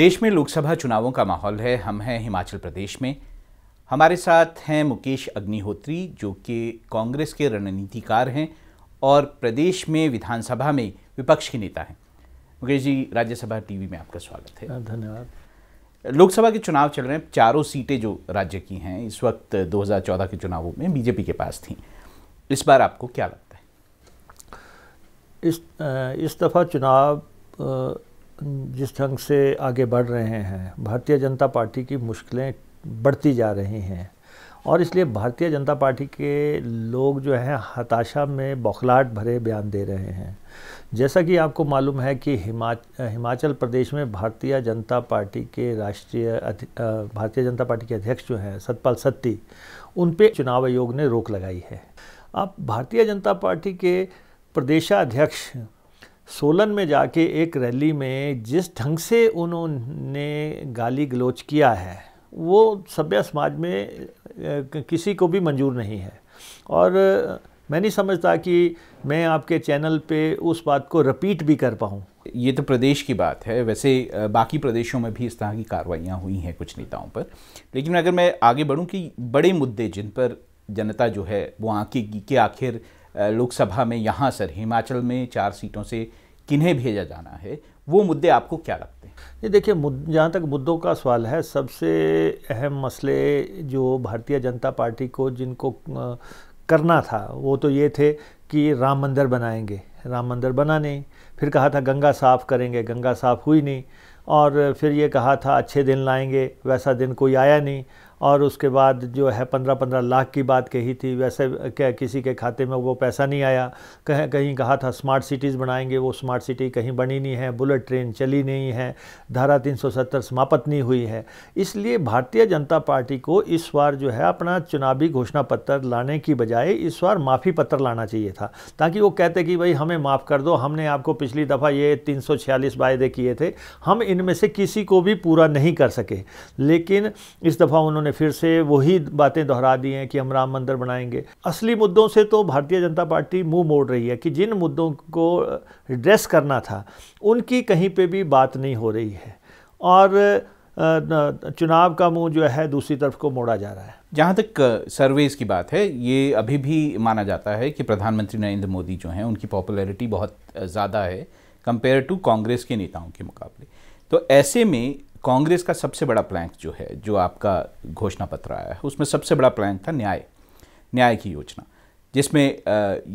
देश में लोकसभा चुनावों का माहौल है हम हैं हिमाचल प्रदेश में हमारे साथ हैं मुकेश अग्निहोत्री जो कि कांग्रेस के रणनीतिकार हैं और प्रदेश में विधानसभा में विपक्ष के नेता हैं मुकेश जी राज्यसभा टीवी में आपका स्वागत है धन्यवाद लोकसभा के चुनाव चल रहे हैं चारों सीटें जो राज्य की हैं इस वक्त 2014 के चुनावों में बीजेपी के पास थी इस बार आपको क्या लगता है इस इस दफ़ा चुनाव जिस ढंग से आगे बढ़ रहे हैं भारतीय जनता पार्टी की मुश्किलें बढ़ती जा रही हैं और इसलिए भारतीय जनता पार्टी के लोग जो हैं हताशा में बौखलाहट भरे बयान दे रहे हैं जैसा कि आपको मालूम है कि हिमाच हिमाचल प्रदेश में भारतीय जनता पार्टी के राष्ट्रीय भारतीय जनता पार्टी के अध्यक्ष जो हैं सतपाल सत्ती उन पर चुनाव आयोग ने रोक लगाई है अब भारतीय जनता पार्टी के प्रदेशाध्यक्ष सोलन में जाके एक रैली में जिस ढंग से उन्होंने गाली गलोच किया है वो सभ्य समाज में किसी को भी मंजूर नहीं है और मैं नहीं समझता कि मैं आपके चैनल पे उस बात को रिपीट भी कर पाऊँ ये तो प्रदेश की बात है वैसे बाकी प्रदेशों में भी इस तरह की कार्रवाइयाँ हुई हैं कुछ नेताओं पर लेकिन अगर मैं आगे बढ़ूँ कि बड़े मुद्दे जिन पर जनता जो है वो आँखें कि आखिर लोकसभा में यहाँ सर हिमाचल में चार सीटों से किन्हें भेजा जाना है वो मुद्दे आपको क्या लगते हैं ये देखिए जहाँ तक मुद्दों का सवाल है सबसे अहम मसले जो भारतीय जनता पार्टी को जिनको करना था वो तो ये थे कि राम मंदिर बनाएंगे राम मंदिर बना नहीं फिर कहा था गंगा साफ़ करेंगे गंगा साफ़ हुई नहीं और फिर ये कहा था अच्छे दिन लाएंगे वैसा दिन कोई आया नहीं और उसके बाद जो है पंद्रह पंद्रह लाख की बात कही थी वैसे क्या किसी के खाते में वो पैसा नहीं आया कह कहीं कहा था स्मार्ट सिटीज़ बनाएंगे वो स्मार्ट सिटी कहीं बनी नहीं है बुलेट ट्रेन चली नहीं है धारा 370 समाप्त नहीं हुई है इसलिए भारतीय जनता पार्टी को इस बार जो है अपना चुनावी घोषणा पत्र लाने की बजाय इस बार माफ़ी पत्र लाना चाहिए था ताकि वो कहते कि भाई हमें माफ़ कर दो हमने आपको पिछली दफ़ा ये तीन वायदे किए थे हम इनमें से किसी को भी पूरा नहीं कर सके लेकिन इस दफ़ा उन्होंने उन्होंने फिर से वही बातें दोहरा दी हैं कि हम राम मंदिर बनाएंगे असली मुद्दों से तो भारतीय जनता पार्टी मुंह मोड़ रही है कि जिन मुद्दों को एड्रेस करना था उनकी कहीं पे भी बात नहीं हो रही है और चुनाव का मुंह जो है दूसरी तरफ को मोड़ा जा रहा है जहाँ तक सर्वेज की बात है ये अभी भी माना जाता है कि प्रधानमंत्री नरेंद्र मोदी जो हैं उनकी पॉपुलैरिटी बहुत ज़्यादा है कंपेयर टू कांग्रेस के नेताओं के मुकाबले तो ऐसे में कांग्रेस का सबसे बड़ा प्लैंक जो है जो आपका घोषणा पत्र आया है उसमें सबसे बड़ा प्लैंक था न्याय न्याय की योजना जिसमें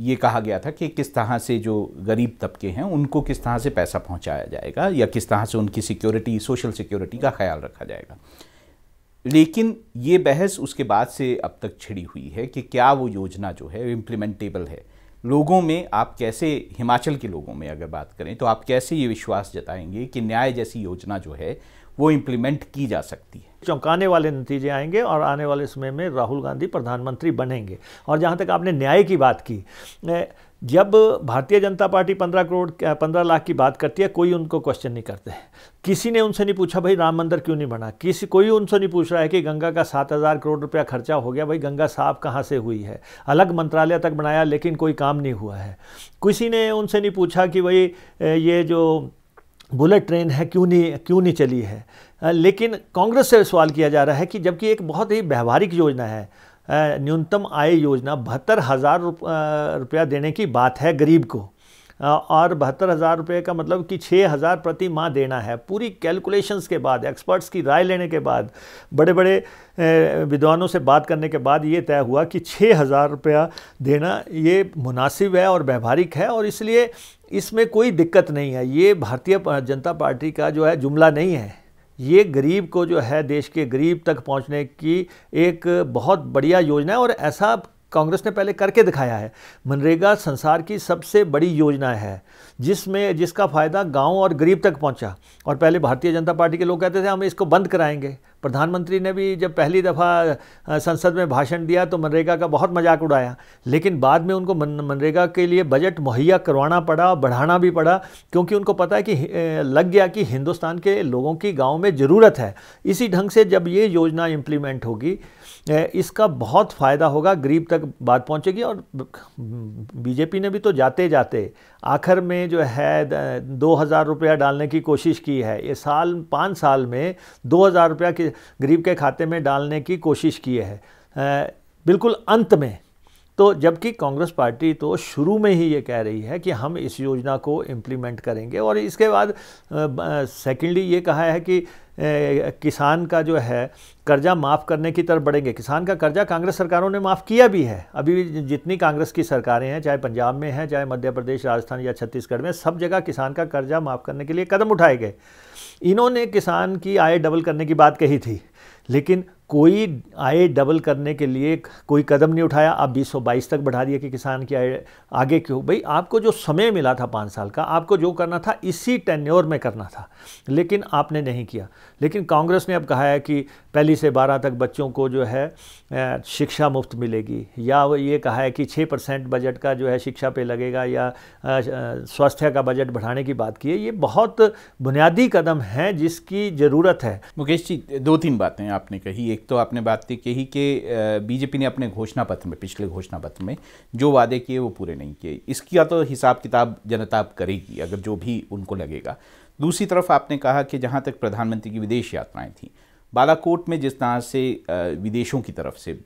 ये कहा गया था कि किस तरह से जो गरीब तबके हैं उनको किस तरह से पैसा पहुंचाया जाएगा या किस तरह से उनकी सिक्योरिटी सोशल सिक्योरिटी का ख्याल रखा जाएगा लेकिन ये बहस उसके बाद से अब तक छिड़ी हुई है कि क्या वो योजना जो है इम्प्लीमेंटेबल है लोगों में आप कैसे हिमाचल के लोगों में अगर बात करें तो आप कैसे ये विश्वास जताएंगे कि न्याय जैसी योजना जो है वो इम्प्लीमेंट की जा सकती है चौंकाने वाले नतीजे आएंगे और आने वाले समय में राहुल गांधी प्रधानमंत्री बनेंगे और जहाँ तक आपने न्याय की बात की जब भारतीय जनता पार्टी पंद्रह करोड़ पंद्रह लाख की बात करती है कोई उनको क्वेश्चन नहीं करते किसी ने उनसे नहीं पूछा भाई राम मंदिर क्यों नहीं बना किसी कोई उनसे नहीं पूछ रहा है कि गंगा का सात हज़ार करोड़ रुपया खर्चा हो गया भाई गंगा साफ कहाँ से हुई है अलग मंत्रालय तक बनाया लेकिन कोई काम नहीं हुआ है किसी ने उनसे नहीं पूछा कि भाई ये जो बुलेट ट्रेन है क्यों नहीं क्यों नहीं चली है लेकिन कांग्रेस से सवाल किया जा रहा है कि जबकि एक बहुत ही व्यवहारिक योजना है न्यूनतम आय योजना बहत्तर हज़ार रुपया देने की बात है गरीब को और बहत्तर हज़ार रुपये का मतलब कि छः हज़ार प्रति माह देना है पूरी कैलकुलेशंस के बाद एक्सपर्ट्स की राय लेने के बाद बड़े बड़े विद्वानों से बात करने के बाद ये तय हुआ कि छः हज़ार रुपया देना ये मुनासिब है और व्यवहारिक है और इसलिए इसमें कोई दिक्कत नहीं है ये भारतीय जनता पार्टी का जो है जुमला नहीं है ये गरीब को जो है देश के गरीब तक पहुंचने की एक बहुत बढ़िया योजना है और ऐसा कांग्रेस ने पहले करके दिखाया है मनरेगा संसार की सबसे बड़ी योजना है जिसमें जिसका फ़ायदा गांव और गरीब तक पहुंचा और पहले भारतीय जनता पार्टी के लोग कहते थे हम इसको बंद कराएंगे प्रधानमंत्री ने भी जब पहली दफ़ा संसद में भाषण दिया तो मनरेगा का बहुत मजाक उड़ाया लेकिन बाद में उनको मनरेगा के लिए बजट मुहैया करवाना पड़ा बढ़ाना भी पड़ा क्योंकि उनको पता है कि लग गया कि हिंदुस्तान के लोगों की गाँव में ज़रूरत है इसी ढंग से जब ये योजना इम्प्लीमेंट होगी इसका बहुत फ़ायदा होगा गरीब तक बात पहुंचेगी और बीजेपी ने भी तो जाते जाते आखिर में जो है दो हज़ार रुपया डालने की कोशिश की है ये साल पाँच साल में दो हज़ार रुपया के गरीब के खाते में डालने की कोशिश की है बिल्कुल अंत में तो जबकि कांग्रेस पार्टी तो शुरू में ही ये कह रही है कि हम इस योजना को इम्प्लीमेंट करेंगे और इसके बाद सेकेंडली ये कहा है कि किसान का जो है कर्जा माफ़ करने की तरफ बढ़ेंगे किसान का कर्जा कांग्रेस सरकारों ने माफ़ किया भी है अभी जितनी कांग्रेस की सरकारें हैं चाहे पंजाब में हैं चाहे मध्य प्रदेश राजस्थान या छत्तीसगढ़ में सब जगह किसान का कर्जा माफ़ करने के लिए कदम उठाए गए इन्होंने किसान की आय डबल करने की बात कही थी लेकिन कोई आय डबल करने के लिए कोई कदम नहीं उठाया आप 2022 तक बढ़ा दिया कि किसान की आय आगे क्यों भाई आपको जो समय मिला था पाँच साल का आपको जो करना था इसी टेन्योर में करना था लेकिन आपने नहीं किया लेकिन कांग्रेस ने अब कहा है कि पहली से बारह तक बच्चों को जो है शिक्षा मुफ्त मिलेगी या वो ये कहा है कि छः परसेंट बजट का जो है शिक्षा पे लगेगा या स्वास्थ्य का बजट बढ़ाने की बात की है ये बहुत बुनियादी कदम है जिसकी ज़रूरत है मुकेश जी दो तीन बातें आपने कही एक तो आपने बात की तो कही कि बीजेपी ने अपने घोषणा पत्र में पिछले घोषणा पत्र में जो वादे किए वो पूरे नहीं किए इसका तो हिसाब किताब जनता अब करेगी अगर जो भी उनको लगेगा दूसरी तरफ आपने कहा कि जहाँ तक प्रधानमंत्री की विदेश यात्राएं थीं बालाकोट में जिस तरह से विदेशों की तरफ से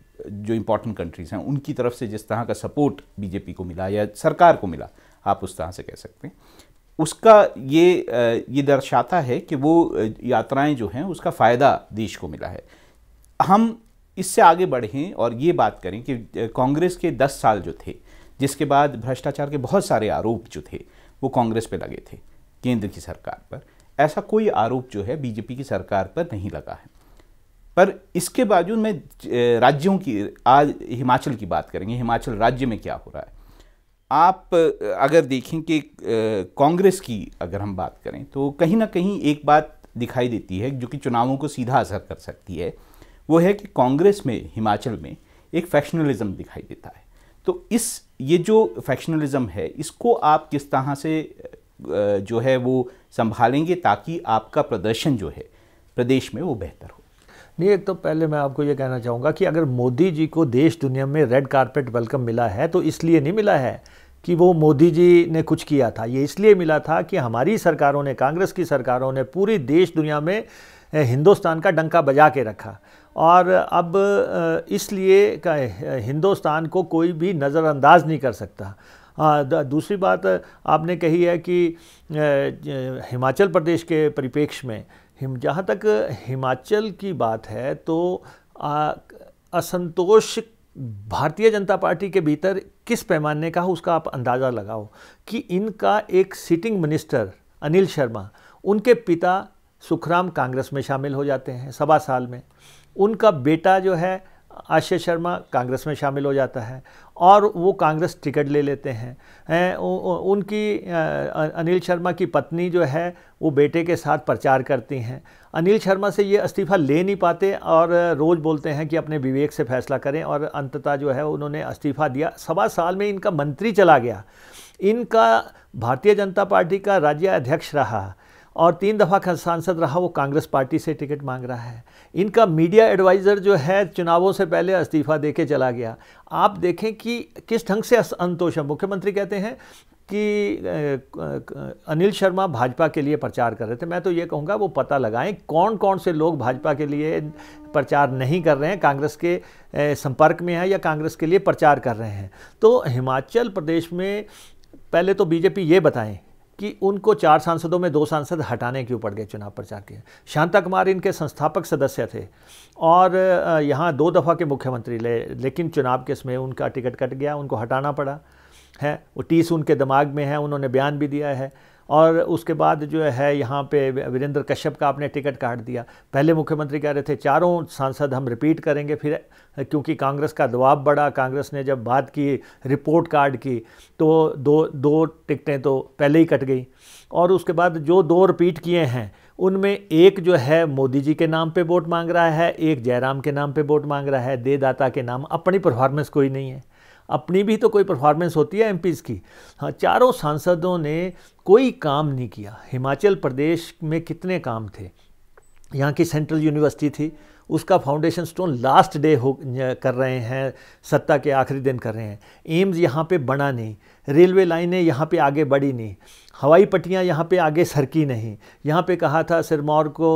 जो इम्पोर्टेंट कंट्रीज़ हैं उनकी तरफ से जिस तरह का सपोर्ट बीजेपी को मिला या सरकार को मिला आप उस तरह से कह सकते हैं उसका ये ये दर्शाता है कि वो यात्राएं जो हैं उसका फ़ायदा देश को मिला है हम इससे आगे बढ़ें और ये बात करें कि कांग्रेस के 10 साल जो थे जिसके बाद भ्रष्टाचार के बहुत सारे आरोप जो थे वो कांग्रेस पे लगे थे केंद्र की सरकार पर ऐसा कोई आरोप जो है बीजेपी की सरकार पर नहीं लगा है पर इसके बावजूद मैं राज्यों की आज हिमाचल की बात करेंगे हिमाचल राज्य में क्या हो रहा है आप अगर देखें कि कांग्रेस की अगर हम बात करें तो कहीं ना कहीं एक बात दिखाई देती है जो कि चुनावों को सीधा असर कर सकती है वो है कि कांग्रेस में हिमाचल में एक फैक्शनलिज्म दिखाई देता है तो इस ये जो फैक्शनलिज्म है इसको आप किस तरह से जो है वो संभालेंगे ताकि आपका प्रदर्शन जो है प्रदेश में वो बेहतर हो नहीं एक तो पहले मैं आपको ये कहना चाहूँगा कि अगर मोदी जी को देश दुनिया में रेड कारपेट वेलकम मिला है तो इसलिए नहीं मिला है कि वो मोदी जी ने कुछ किया था ये इसलिए मिला था कि हमारी सरकारों ने कांग्रेस की सरकारों ने पूरी देश दुनिया में हिंदुस्तान का डंका बजा के रखा और अब इसलिए हिंदुस्तान को कोई भी नज़रअंदाज नहीं कर सकता दूसरी बात आपने कही है कि हिमाचल प्रदेश के परिप्रेक्ष्य में हिम जहाँ तक हिमाचल की बात है तो असंतोष भारतीय जनता पार्टी के भीतर किस पैमाने का उसका आप अंदाज़ा लगाओ कि इनका एक सिटिंग मिनिस्टर अनिल शर्मा उनके पिता सुखराम कांग्रेस में शामिल हो जाते हैं सवा साल में उनका बेटा जो है आशय शर्मा कांग्रेस में शामिल हो जाता है और वो कांग्रेस टिकट ले लेते हैं उनकी अनिल शर्मा की पत्नी जो है वो बेटे के साथ प्रचार करती हैं अनिल शर्मा से ये इस्तीफ़ा ले नहीं पाते और रोज़ बोलते हैं कि अपने विवेक से फैसला करें और अंततः जो है उन्होंने इस्तीफ़ा दिया सवा साल में इनका मंत्री चला गया इनका भारतीय जनता पार्टी का राज्य अध्यक्ष रहा और तीन दफ़ा सांसद रहा वो कांग्रेस पार्टी से टिकट मांग रहा है इनका मीडिया एडवाइज़र जो है चुनावों से पहले इस्तीफ़ा दे के चला गया आप देखें कि किस ढंग से असंतोष है मुख्यमंत्री कहते हैं कि अनिल शर्मा भाजपा के लिए प्रचार कर रहे थे मैं तो ये कहूँगा वो पता लगाएं कौन कौन से लोग भाजपा के लिए प्रचार नहीं कर रहे हैं कांग्रेस के संपर्क में हैं या कांग्रेस के लिए प्रचार कर रहे हैं तो हिमाचल प्रदेश में पहले तो बीजेपी ये बताएं कि उनको चार सांसदों में दो सांसद हटाने के ऊपर गए चुनाव प्रचार के शांता कुमार इनके संस्थापक सदस्य थे और यहाँ दो दफ़ा के मुख्यमंत्री ले लेकिन चुनाव के समय उनका टिकट कट गया उनको हटाना पड़ा है वो टीस उनके दिमाग में है उन्होंने बयान भी दिया है और उसके बाद जो है यहाँ पे वीरेंद्र कश्यप का आपने टिकट काट दिया पहले मुख्यमंत्री कह रहे थे चारों सांसद हम रिपीट करेंगे फिर क्योंकि कांग्रेस का दबाव बढ़ा कांग्रेस ने जब बात की रिपोर्ट कार्ड की तो दो दो टिकटें तो पहले ही कट गई और उसके बाद जो दो रिपीट किए हैं उनमें एक जो है मोदी जी के नाम पे वोट मांग रहा है एक जयराम के नाम पे वोट मांग रहा है देदाता के नाम अपनी परफॉर्मेंस कोई नहीं है अपनी भी तो कोई परफॉर्मेंस होती है एमपीज़ की हाँ चारों सांसदों ने कोई काम नहीं किया हिमाचल प्रदेश में कितने काम थे यहाँ की सेंट्रल यूनिवर्सिटी थी उसका फाउंडेशन स्टोन लास्ट डे हो कर रहे हैं सत्ता के आखिरी दिन कर रहे हैं एम्स यहाँ पे बना नहीं रेलवे लाइनें यहाँ पे आगे बढ़ी नहीं हवाई पट्टियाँ यहाँ पे आगे सरकी नहीं यहाँ पे कहा था सिरमौर को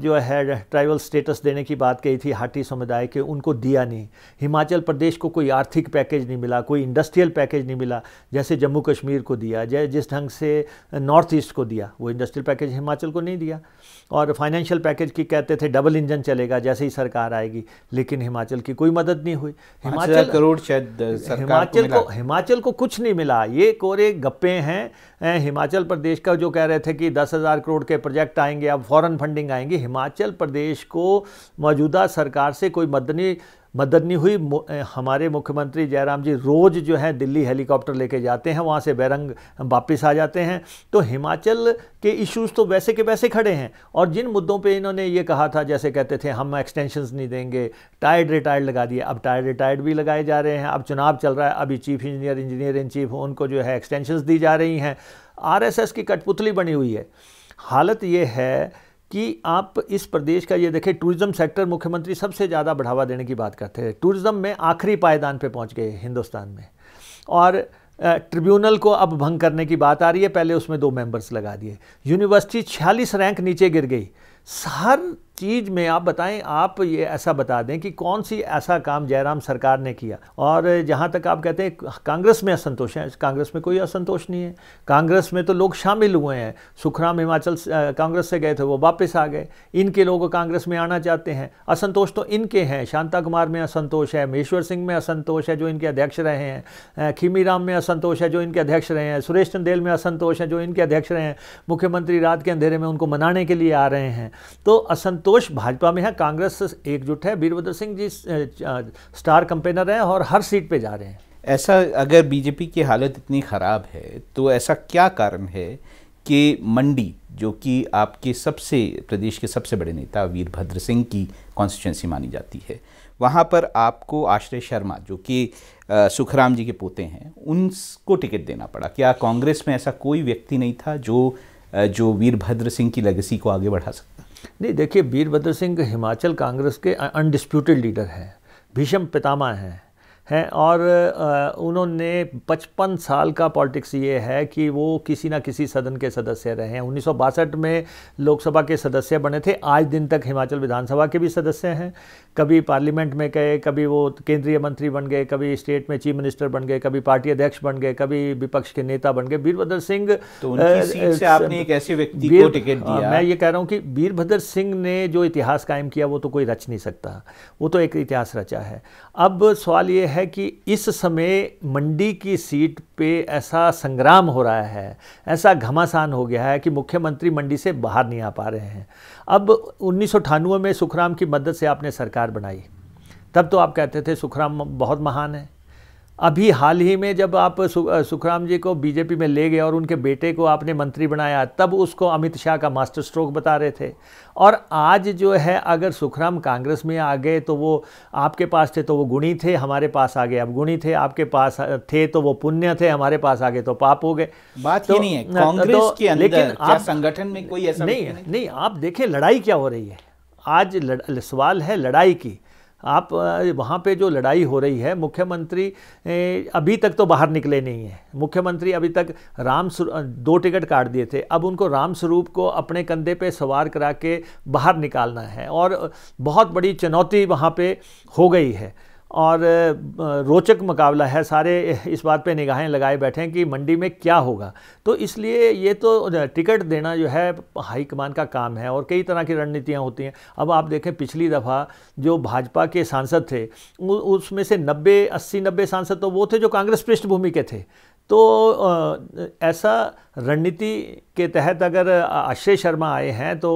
जो है ट्राइबल स्टेटस देने की बात कही थी हाटी समुदाय के उनको दिया नहीं हिमाचल प्रदेश को कोई आर्थिक पैकेज नहीं मिला कोई इंडस्ट्रियल पैकेज नहीं मिला जैसे जम्मू कश्मीर को दिया जै जिस ढंग से नॉर्थ ईस्ट को दिया वो इंडस्ट्रियल पैकेज हिमाचल को नहीं दिया और फाइनेंशियल पैकेज की कहते थे डबल इंजन चले करेगा जैसे ही सरकार आएगी लेकिन हिमाचल की कोई मदद नहीं हुई हिमाचल करोड़ शायद हिमाचल को, को हिमाचल को कुछ नहीं मिला ये कोरे गप्पे हैं हिमाचल प्रदेश का जो कह रहे थे कि दस हज़ार करोड़ के प्रोजेक्ट आएंगे अब फॉरेन फंडिंग आएंगी हिमाचल प्रदेश को मौजूदा सरकार से कोई मदद नहीं मदद नहीं हुई हमारे मुख्यमंत्री जयराम जी रोज़ जो है दिल्ली हेलीकॉप्टर लेके जाते हैं वहाँ से बैरंग वापस आ जाते हैं तो हिमाचल के इश्यूज तो वैसे के वैसे खड़े हैं और जिन मुद्दों पे इन्होंने ये कहा था जैसे कहते थे हम एक्सटेंशंस नहीं देंगे टायर्ड रिटायर्ड लगा दिए अब टायर्ड रिटायर्ड भी लगाए जा रहे हैं अब चुनाव चल रहा है अभी chief engineer engineer in chief उनको जो है एक्सटेंशंस दी जा रही हैं आर की कठपुतली बनी हुई है हालत ये है कि आप इस प्रदेश का ये देखें टूरिज़्म सेक्टर मुख्यमंत्री सबसे ज़्यादा बढ़ावा देने की बात करते हैं टूरिज़्म में आखिरी पायदान पे पहुंच गए हिंदुस्तान में और ट्रिब्यूनल को अब भंग करने की बात आ रही है पहले उसमें दो मेंबर्स लगा दिए यूनिवर्सिटी छियालीस रैंक नीचे गिर गई हर चीज़ में आप बताएं आप ये ऐसा बता दें कि कौन सी ऐसा काम जयराम सरकार ने किया और जहाँ तक आप कहते हैं कांग्रेस में असंतोष है कांग्रेस में कोई असंतोष नहीं है कांग्रेस में तो लोग शामिल हुए हैं सुखराम हिमाचल कांग्रेस से गए थे वो वापस आ गए इनके लोग कांग्रेस में आना चाहते हैं असंतोष तो इनके हैं शांता कुमार में असंतोष है महेश्वर सिंह में असंतोष है जो इनके अध्यक्ष रहे हैं खीमी में असंतोष है जो इनके अध्यक्ष रहे हैं सुरेश चंदेल में असंतोष है जो इनके अध्यक्ष रहे हैं मुख्यमंत्री रात के अंधेरे में उनको मनाने के लिए आ रहे हैं तो असंतोष संतोष भाजपा में है कांग्रेस एकजुट है वीरभद्र सिंह जी स्टार कंपेनर हैं और हर सीट पे जा रहे हैं ऐसा अगर बीजेपी की हालत इतनी ख़राब है तो ऐसा क्या कारण है कि मंडी जो कि आपके सबसे प्रदेश के सबसे बड़े नेता वीरभद्र सिंह की कॉन्स्टिट्यूंसी मानी जाती है वहाँ पर आपको आश्रय शर्मा जो कि सुखराम जी के पोते हैं उनको टिकट देना पड़ा क्या कांग्रेस में ऐसा कोई व्यक्ति नहीं था जो जो वीरभद्र सिंह की लेगेसी को आगे बढ़ा सकता नहीं देखिए वीरभद्र सिंह हिमाचल कांग्रेस के अनडिस्प्यूटेड लीडर हैं भीषम पितामह हैं हैं और उन्होंने 55 साल का पॉलिटिक्स ये है कि वो किसी ना किसी सदन के सदस्य रहे हैं उन्नीस में लोकसभा के सदस्य बने थे आज दिन तक हिमाचल विधानसभा के भी सदस्य हैं कभी पार्लियामेंट में गए कभी वो केंद्रीय मंत्री बन गए कभी स्टेट में चीफ मिनिस्टर बन गए कभी पार्टी अध्यक्ष बन गए कभी विपक्ष के नेता बन गए वीरभद्र सिंह तो आपने एक ऐसे व्यक्ति को टिकट हाँ, दिया मैं ये कह रहा हूँ कि वीरभद्र सिंह ने जो इतिहास कायम किया वो तो कोई रच नहीं सकता वो तो एक इतिहास रचा है अब सवाल ये है कि इस समय मंडी की सीट पे ऐसा संग्राम हो रहा है ऐसा घमासान हो गया है कि मुख्यमंत्री मंडी से बाहर नहीं आ पा रहे हैं अब उन्नीस में सुखराम की मदद से आपने सरकार बनाई तब तो आप कहते थे सुखराम बहुत महान है अभी हाल ही में जब आप सुखराम जी को बीजेपी में ले गए और उनके बेटे को आपने मंत्री बनाया तब उसको अमित शाह का मास्टर स्ट्रोक बता रहे थे और आज जो है अगर सुखराम कांग्रेस में आ गए तो वो आपके पास थे तो वो गुणी थे हमारे पास आ गए अब गुणी थे आपके पास थे तो वो पुण्य थे हमारे पास आ गए तो पाप हो गए बात तो, नहीं है कांग्रेस तो, के अंदर लेकिन आप संगठन में कोई ऐसा नहीं नहीं आप देखें लड़ाई क्या हो रही है आज सवाल है लड़ाई की आप वहाँ पे जो लड़ाई हो रही है मुख्यमंत्री अभी तक तो बाहर निकले नहीं हैं मुख्यमंत्री अभी तक राम दो टिकट काट दिए थे अब उनको राम स्वरूप को अपने कंधे पे सवार करा के बाहर निकालना है और बहुत बड़ी चुनौती वहाँ पे हो गई है और रोचक मुकाबला है सारे इस बात पे निगाहें लगाए बैठे हैं कि मंडी में क्या होगा तो इसलिए ये तो टिकट देना जो है हाईकमान का काम है और कई तरह की रणनीतियाँ होती हैं अब आप देखें पिछली दफ़ा जो भाजपा के सांसद थे उसमें से नब्बे अस्सी नब्बे सांसद तो वो थे जो कांग्रेस पृष्ठभूमि के थे तो ऐसा रणनीति के तहत अगर अक्षय शर्मा आए हैं तो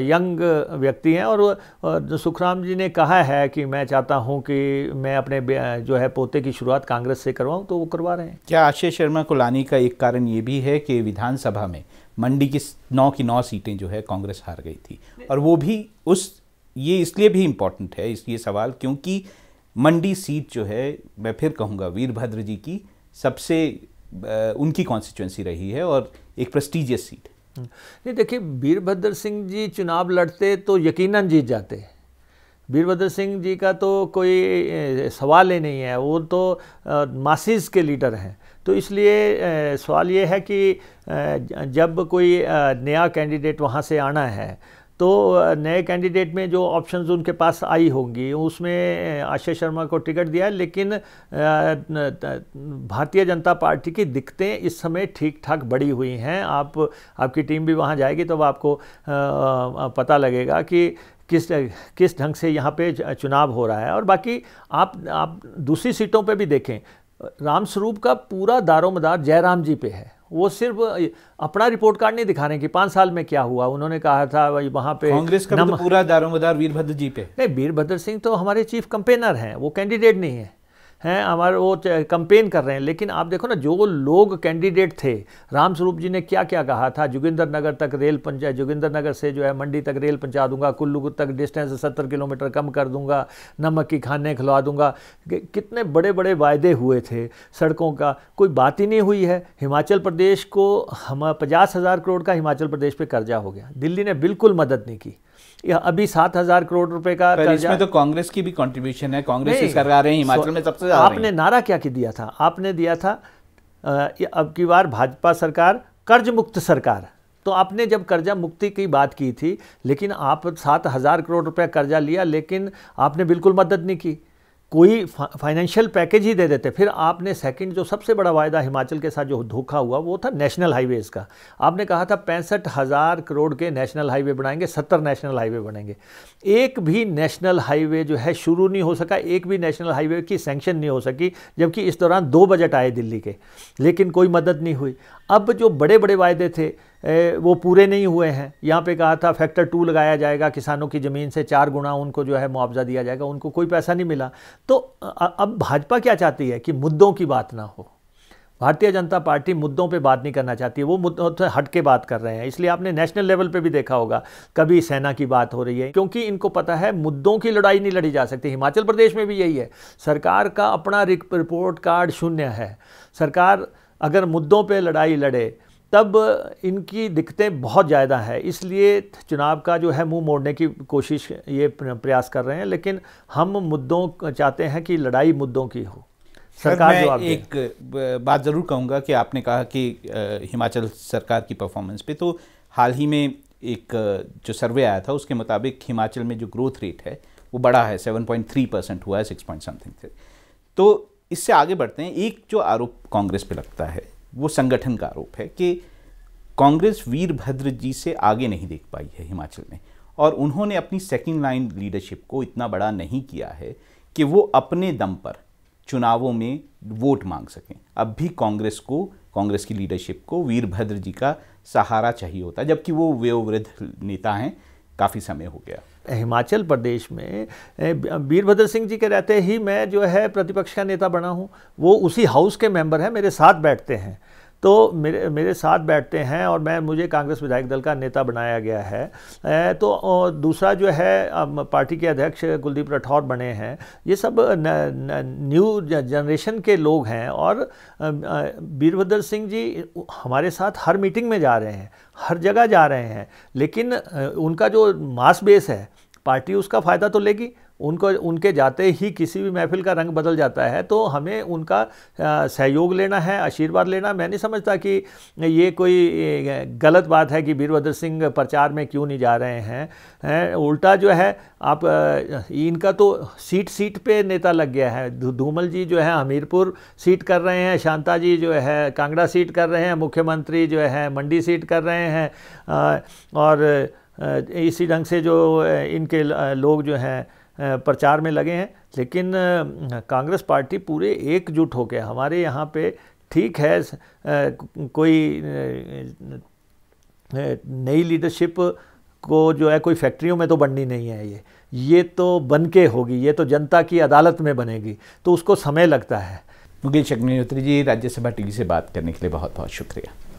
यंग व्यक्ति हैं और सुखराम जी ने कहा है कि मैं चाहता हूं कि मैं अपने जो है पोते की शुरुआत कांग्रेस से करवाऊं तो वो करवा रहे हैं क्या अक्षय शर्मा को लाने का एक कारण ये भी है कि विधानसभा में मंडी की नौ की नौ सीटें जो है कांग्रेस हार गई थी और वो भी उस ये इसलिए भी इम्पोर्टेंट है इसलिए सवाल क्योंकि मंडी सीट जो है मैं फिर कहूँगा वीरभद्र जी की सबसे उनकी कॉन्स्टिट्युएंसी रही है और एक प्रेस्टिजियस हम्म। सीट नहीं देखिए वीरभद्र सिंह जी चुनाव लड़ते तो यकीनन जीत जाते वीरभद्र सिंह जी का तो कोई सवाल ही नहीं है वो तो मासिस के लीडर हैं तो इसलिए सवाल ये है कि जब कोई नया कैंडिडेट वहाँ से आना है तो नए कैंडिडेट में जो ऑप्शंस उनके पास आई होंगी उसमें आशय शर्मा को टिकट दिया लेकिन भारतीय जनता पार्टी की दिक्कतें इस समय ठीक ठाक बड़ी हुई हैं आप आपकी टीम भी वहाँ जाएगी तो तो आपको पता लगेगा कि किस किस ढंग से यहाँ पे चुनाव हो रहा है और बाकी आप आप दूसरी सीटों पे भी देखें राम स्वरूप का पूरा दारोमदार जयराम जी पे है वो सिर्फ अपना रिपोर्ट कार्ड नहीं दिखा रहे कि पाँच साल में क्या हुआ उन्होंने कहा था भाई वहाँ पे कांग्रेस का तो नम... तो पूरा दारोमदार वीरभद्र जी पे नहीं वीरभद्र सिंह तो हमारे चीफ कंपेनर हैं वो कैंडिडेट नहीं है हैं हमारे वो कंपेन कर रहे हैं लेकिन आप देखो ना जो लोग कैंडिडेट थे राम स्वरूप जी ने क्या क्या कहा था जोगिंदर नगर तक रेल पंचायत जोगिंदर नगर से जो है मंडी तक रेल पहुँचा दूंगा कुल्लू तक डिस्टेंस सत्तर किलोमीटर कम कर दूंगा नमक की खाने खिलवा दूंगा कितने बड़े बड़े वायदे हुए थे सड़कों का कोई बात ही नहीं हुई है हिमाचल प्रदेश को हम पचास हज़ार करोड़ का हिमाचल प्रदेश पर कर्जा हो गया दिल्ली ने बिल्कुल मदद नहीं की या अभी सात हजार करोड़ रुपए का पर इसमें तो कांग्रेस की भी कंट्रीब्यूशन है कांग्रेस करा रहे हैं हिमाचल में सबसे आपने नारा क्या दिया था आपने दिया था अब की बार भाजपा सरकार कर्ज मुक्त सरकार तो आपने जब कर्जा मुक्ति की बात की थी लेकिन आप सात हज़ार करोड़ रुपया कर्जा लिया लेकिन आपने बिल्कुल मदद नहीं की कोई फाइनेंशियल पैकेज ही दे देते फिर आपने सेकंड जो सबसे बड़ा वायदा हिमाचल के साथ जो धोखा हुआ वो था नेशनल हाईवेज़ का आपने कहा था पैंसठ हज़ार करोड़ के नेशनल हाईवे बनाएंगे सत्तर नेशनल हाईवे बनेंगे एक भी नेशनल हाईवे जो है शुरू नहीं हो सका एक भी नेशनल हाईवे की सेंक्शन नहीं हो सकी जबकि इस दौरान दो बजट आए दिल्ली के लेकिन कोई मदद नहीं हुई अब जो बड़े बड़े वायदे थे वो पूरे नहीं हुए हैं यहाँ पे कहा था फैक्टर टू लगाया जाएगा किसानों की ज़मीन से चार गुना उनको जो है मुआवजा दिया जाएगा उनको कोई पैसा नहीं मिला तो अब भाजपा क्या चाहती है कि मुद्दों की बात ना हो भारतीय जनता पार्टी मुद्दों पे बात नहीं करना चाहती है वो मुद्दों से हट के बात कर रहे हैं इसलिए आपने नेशनल लेवल पे भी देखा होगा कभी सेना की बात हो रही है क्योंकि इनको पता है मुद्दों की लड़ाई नहीं लड़ी जा सकती हिमाचल प्रदेश में भी यही है सरकार का अपना रिपोर्ट कार्ड शून्य है सरकार अगर मुद्दों पर लड़ाई लड़े तब इनकी दिक्कतें बहुत ज़्यादा है इसलिए चुनाव का जो है मुंह मोड़ने की कोशिश ये प्रयास कर रहे हैं लेकिन हम मुद्दों चाहते हैं कि लड़ाई मुद्दों की हो सरकार मैं एक बात ज़रूर कहूँगा कि आपने कहा कि हिमाचल सरकार की परफॉर्मेंस पे तो हाल ही में एक जो सर्वे आया था उसके मुताबिक हिमाचल में जो ग्रोथ रेट है वो बड़ा है थ्री परसेंट हुआ है सिक्स पॉइंट समथिंग से तो इससे आगे बढ़ते हैं एक जो आरोप कांग्रेस पे लगता है वो संगठन का आरोप है कि कांग्रेस वीरभद्र जी से आगे नहीं देख पाई है हिमाचल में और उन्होंने अपनी सेकेंड लाइन लीडरशिप को इतना बड़ा नहीं किया है कि वो अपने दम पर चुनावों में वोट मांग सकें अब भी कांग्रेस को कांग्रेस की लीडरशिप को वीरभद्र जी का सहारा चाहिए होता है जबकि वो वयोवृद्ध नेता हैं काफ़ी समय हो गया हिमाचल प्रदेश में वीरभद्र सिंह जी के रहते ही मैं जो है प्रतिपक्ष का नेता बना हूँ वो उसी हाउस के मेंबर हैं मेरे साथ बैठते हैं तो मेरे मेरे साथ बैठते हैं और मैं मुझे कांग्रेस विधायक दल का नेता बनाया गया है तो दूसरा जो है पार्टी के अध्यक्ष कुलदीप राठौर बने हैं ये सब न, न, न्यू जनरेशन के लोग हैं और वीरभद्र सिंह जी हमारे साथ हर मीटिंग में जा रहे हैं हर जगह जा रहे हैं लेकिन उनका जो मास बेस है पार्टी उसका फ़ायदा तो लेगी उनको उनके जाते ही किसी भी महफिल का रंग बदल जाता है तो हमें उनका सहयोग लेना है आशीर्वाद लेना मैं नहीं समझता कि ये कोई गलत बात है कि वीरभद्र सिंह प्रचार में क्यों नहीं जा रहे हैं है, उल्टा जो है आप इनका तो सीट सीट पे नेता लग गया है धूमल जी जो है हमीरपुर सीट कर रहे हैं शांता जी जो है कांगड़ा सीट कर रहे हैं मुख्यमंत्री जो है मंडी सीट कर रहे हैं और इसी ढंग से जो इनके लोग जो हैं प्रचार में लगे हैं लेकिन कांग्रेस पार्टी पूरे एकजुट होकर हमारे यहाँ पे ठीक है कोई नई लीडरशिप को जो है कोई फैक्ट्रियों में तो बननी नहीं है ये ये तो बन के होगी ये तो जनता की अदालत में बनेगी तो उसको समय लगता है मुकेश अग्निहोत्री जी राज्यसभा टीवी से बात करने के लिए बहुत बहुत शुक्रिया